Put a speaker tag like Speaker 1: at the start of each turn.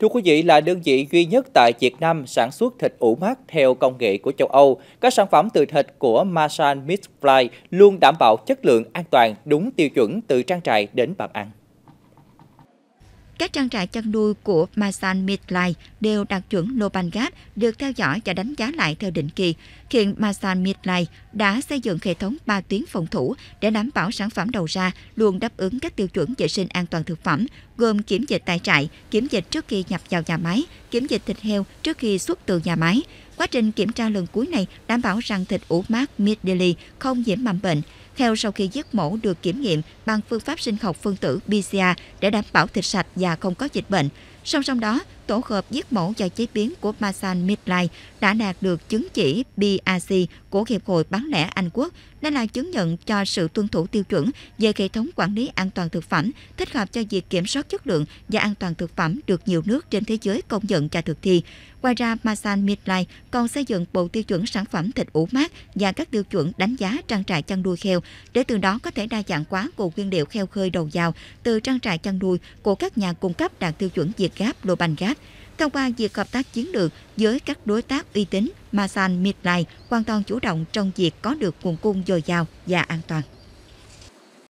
Speaker 1: Thưa quý vị, là đơn vị duy nhất tại Việt Nam sản xuất thịt ủ mát theo công nghệ của châu Âu. Các sản phẩm từ thịt của Masan Meat Fly luôn đảm bảo chất lượng an toàn đúng tiêu chuẩn từ trang trại đến bàn ăn.
Speaker 2: Các trang trại chăn nuôi của Masan Midline đều đạt chuẩn Loban Gap được theo dõi và đánh giá lại theo định kỳ. Hiện Masan Midline đã xây dựng hệ thống 3 tuyến phòng thủ để đảm bảo sản phẩm đầu ra luôn đáp ứng các tiêu chuẩn vệ sinh an toàn thực phẩm, gồm kiểm dịch tại trại, kiểm dịch trước khi nhập vào nhà máy, kiểm dịch thịt heo trước khi xuất từ nhà máy. Quá trình kiểm tra lần cuối này đảm bảo rằng thịt ủ mát meat deli không nhiễm mầm bệnh. Theo sau khi giết mổ được kiểm nghiệm bằng phương pháp sinh học phân tử PCR để đảm bảo thịt sạch và không có dịch bệnh. Song song đó, tổ hợp giết mổ và chế biến của Masan Midline đã đạt được chứng chỉ BRC của Hiệp hội bán lẻ Anh Quốc. Đây là chứng nhận cho sự tuân thủ tiêu chuẩn về hệ thống quản lý an toàn thực phẩm, thích hợp cho việc kiểm soát chất lượng và an toàn thực phẩm được nhiều nước trên thế giới công nhận và thực thi. Ngoài ra, Masan Midline còn xây dựng bộ tiêu chuẩn sản phẩm thịt ủ mát và các tiêu chuẩn đánh giá trang trại chăn nuôi heo, để từ đó có thể đa dạng quá nguồn nguyên liệu heo khơi đầu vào từ trang trại chăn nuôi của các nhà cung cấp đạt tiêu chuẩn Việt Gap Global Gap thông qua việc hợp tác chiến lược với các đối tác uy tín, Masan Midline hoàn toàn chủ động trong việc có được nguồn cung dồi dào và an toàn.